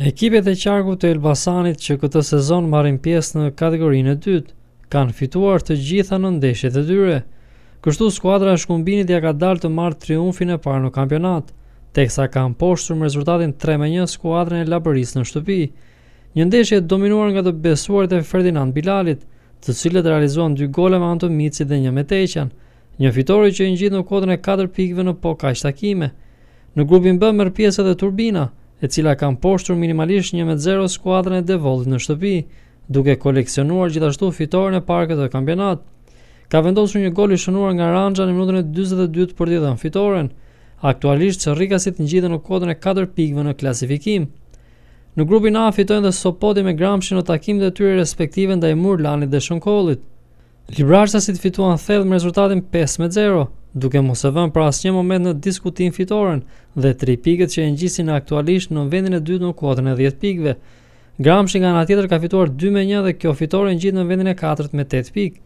Ekipet e qarku të Elbasanit që këtë sezon marrin pjesë në kategorinë e dytë, kanë fituar të gjitha në ndeshjet e dyre. Kështu skuadra shkumbinit ja ka dalë të marrë triumfin e parë në kampionat, teksa kanë poshtur me rezultatin 3 me 1 skuadrën e laboris në shtëpi. Një ndeshje dominuar nga të besuarit e Ferdinand Bilalit, të cilët realizuan dy gole me Anton dhe një me teqen, një fitore që i ngjit në kodën e 4 pikëve në pokaq takime. Në grupin B pjesë edhe Turbina, e cila kanë poshtur minimalisht 1-0 skuadrën e Devolit në shtëpi, duke koleksionuar gjithashtu fitore në parket dhe kampionat. Ka vendosur një gol i shënuar nga ranja në minutën e 22 për ditën fitoren, aktualisht që rikasit në gjithë në kodën e 4 pikve në klasifikim. Në grupin A fitojnë dhe Sopoti me Gramshin në takim dhe tyre respektive nda i Murlanit dhe Shënkollit. Librarësasit fituan thellë me rezultatin 5-0, Duke mos e vënë për asnjë moment në diskutim fitoren dhe tri pikët që e ngjisin aktualisht në vendin e dytë në kuadrën e 10 pikëve. Gramshi nga ana tjetër ka fituar 2-1 dhe kjo fitore ngjit në vendin e katërt me 8 pikë.